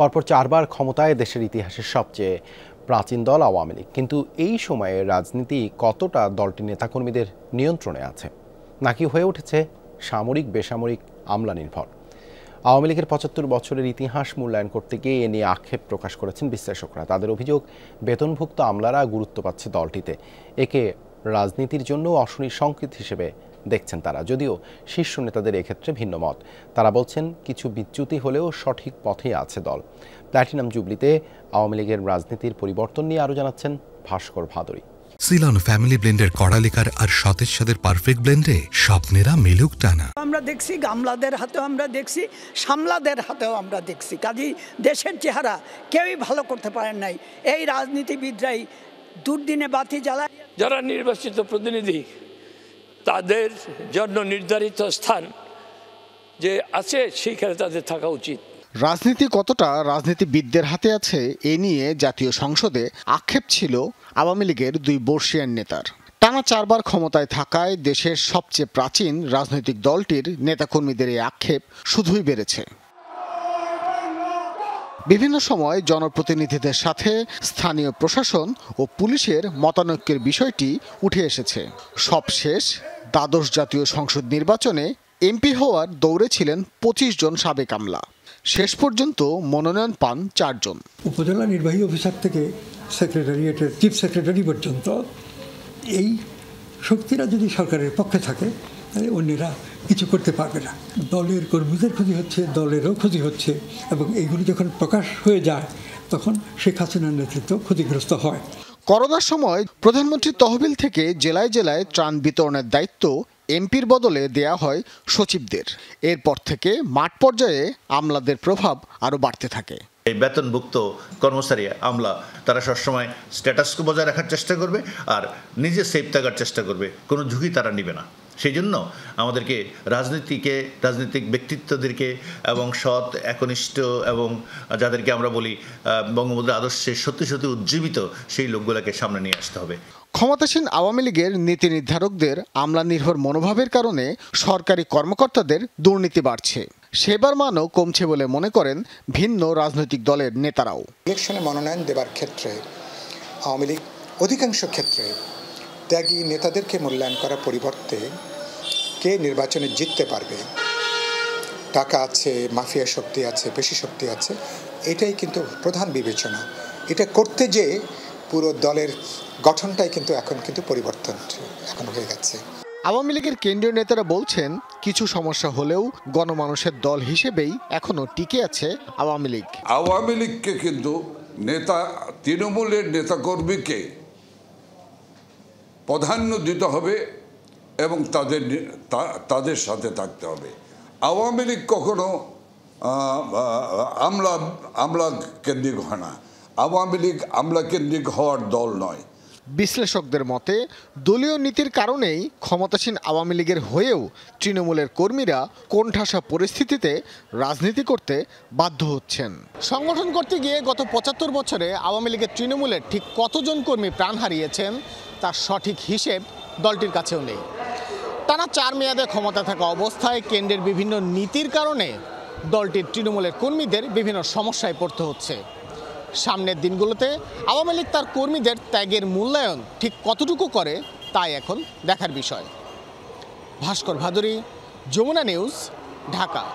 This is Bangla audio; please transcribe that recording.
পরপর চারবার ক্ষমতায় দেশের ইতিহাসের সবচেয়ে প্রাচীন দল আওয়ামী লীগ কিন্তু এই সময়ে রাজনীতি কতটা দলটি নেতাকর্মীদের নিয়ন্ত্রণে আছে নাকি হয়ে উঠেছে সামরিক বেসামরিক আমলা নির্ভর আওয়ামী লীগের পঁচাত্তর বছরের ইতিহাস মূল্যায়ন করতে গিয়ে এ নিয়ে আক্ষেপ প্রকাশ করেছেন বিশ্লেষকরা তাদের অভিযোগ বেতনভুক্ত আমলারা গুরুত্ব পাচ্ছে দলটিতে একে রাজনীতির জন্য অশনির সংকেত হিসেবে দেখছেন তারা যদিও শীর্ষ নেতাদের এক্ষেত্রে ভিন্ন মত তারা বলছেন কিছু বিচ্যুতি হলেও সঠিক পথে আছে দল প্ল্যাটিনাম জুবলিতে আওয়ামী লীগের রাজনীতির পরিবর্তন নিয়ে আরও জানাচ্ছেন ভাস্কর ভাদুরী সিলন ফ্যামিলি ব্লেন্ডের কড়ালিকার আর সতেজ সাদের পারফেক্ট ব্লেন্ডে স্বপ্নেরা মিলুক টানা আমরা দেখছি গামলাদের হাতেও আমরা দেখছি সামলাদের হাতেও আমরা দেখছি কাজেই দেশের চেহারা কেউই ভালো করতে পারেন নাই এই রাজনীতিবিদরাই দুর্দিনে বাতি জ্বালায় যারা নির্বাচিত প্রতিনিধি তাদের জন্য নির্ধারিত স্থান যে আছে সেইখানে তাদের থাকা উচিত রাজনীতি কতটা রাজনীতিবিদদের হাতে আছে এ নিয়ে জাতীয় সংসদে আক্ষেপ ছিল আওয়ামী লীগের দুই বর্ষিয়ান নেতার টানা চারবার ক্ষমতায় থাকায় দেশের সবচেয়ে প্রাচীন রাজনৈতিক দলটির নেতাকর্মীদের এই আক্ষেপ শুধুই বেড়েছে বিভিন্ন সময় জনপ্রতিনিধিদের সাথে স্থানীয় প্রশাসন ও পুলিশের মতানৈক্যের বিষয়টি উঠে এসেছে সবশেষ দ্বাদশ জাতীয় সংসদ নির্বাচনে এমপি হওয়ার দৌড়ে ছিলেন পঁচিশ জন সাবেক আমলা শেষ পর্যন্ত মনোনয়ন পান চারজন উপজেলা নির্বাহী অফিসার থেকে সেক্রেটারিয়েটের চিফ সেক্রেটারি পর্যন্ত এই শক্তিরা যদি সরকারের পক্ষে থাকে তাহলে অন্যেরা কিছু করতে পারবে না দলের কর্মীদের ক্ষতি হচ্ছে দলেরও ক্ষতি হচ্ছে এবং এইগুলি যখন প্রকাশ হয়ে যায় তখন শেখ হাসিনার নেতৃত্ব ক্ষতিগ্রস্ত হয় করোনার সময় প্রধানমন্ত্রীর তহবিল থেকে জেলায় জেলায় ত্রাণ বিতরণের দায়িত্ব এমপির বদলে দেয়া হয় সচিবদের এরপর থেকে মাঠ পর্যায়ে আমলাদের প্রভাব আরও বাড়তে থাকে এই বেতনভুক্ত কর্মচারী আমলা তারা সবসময় স্ট্যাটাসকে বজায় রাখার চেষ্টা করবে আর নিজে সেফ থাকার চেষ্টা করবে কোনো ঝুঁকি তারা নিবে না সেই জন্য আমাদেরকে রাজনীতিকে রাজনৈতিক ব্যক্তিত্বদেরকে এবং সৎ একনিষ্ঠ এবং যাদেরকে আমরা বলি বঙ্গবন্ধুর আদর্শে সত্যি সত্যি উজ্জীবিত সেই লোকগুলোকে সামনে নিয়ে আসতে হবে ক্ষমতাসীন আওয়ামী লীগের নীতি নির্ধারকদের আমলা নির্ভর মনোভাবের কারণে সরকারি কর্মকর্তাদের দুর্নীতি বাড়ছে সেবার মানও কমছে বলে মনে করেন ভিন্ন রাজনৈতিক দলের নেতারাও ইলেকশনে মনোনয়ন দেবার ক্ষেত্রে আওয়ামী লীগ অধিকাংশ ক্ষেত্রে ত্যাগী নেতাদেরকে মূল্যায়ন করার পরিবর্তে কে নির্বাচনে জিততে পারবে টাকা আছে মাফিয়া শক্তি আছে পেশি শক্তি আছে এটাই কিন্তু প্রধান বিবেচনা এটা করতে যে পুরো দলের গঠনটাই কিন্তু এখন কিন্তু পরিবর্তন এখন হয়ে গেছে আওয়ামী লীগের কেন্দ্রীয় নেতারা বলছেন কিছু সমস্যা হলেও গণমানুষের দল হিসেবেই এখনও টিকে আছে আওয়ামী লীগ আওয়ামী লীগকে কিন্তু নেতা তৃণমূলের নেতাকর্মীকে প্রাধান্য দিতে হবে এবং তাদের তাদের সাথে থাকতে হবে আওয়ামী লীগ কখনো আমলা আমলা কেন্দ্রিক হয় না আওয়ামী লীগ আমলা কেন্দ্রিক হওয়ার দল নয় বিশ্লেষকদের মতে দলীয় নীতির কারণেই ক্ষমতাসীন আওয়ামী লীগের হয়েও তৃণমূলের কর্মীরা কোণঠাসা পরিস্থিতিতে রাজনীতি করতে বাধ্য হচ্ছেন সংগঠন করতে গিয়ে গত পঁচাত্তর বছরে আওয়ামী লীগের তৃণমূলের ঠিক কতজন কর্মী প্রাণ হারিয়েছেন তার সঠিক হিসেব দলটির কাছেও নেই টানা চার মেয়াদে ক্ষমতা থাকা অবস্থায় কেন্দ্রের বিভিন্ন নীতির কারণে দলটির তৃণমূলের কর্মীদের বিভিন্ন সমস্যায় পড়তে হচ্ছে সামনের দিনগুলোতে আওয়ামী লীগ তার কর্মীদের ত্যাগের মূল্যায়ন ঠিক কতটুকু করে তাই এখন দেখার বিষয় ভাস্কর ভাদুরী যমুনা নিউজ ঢাকা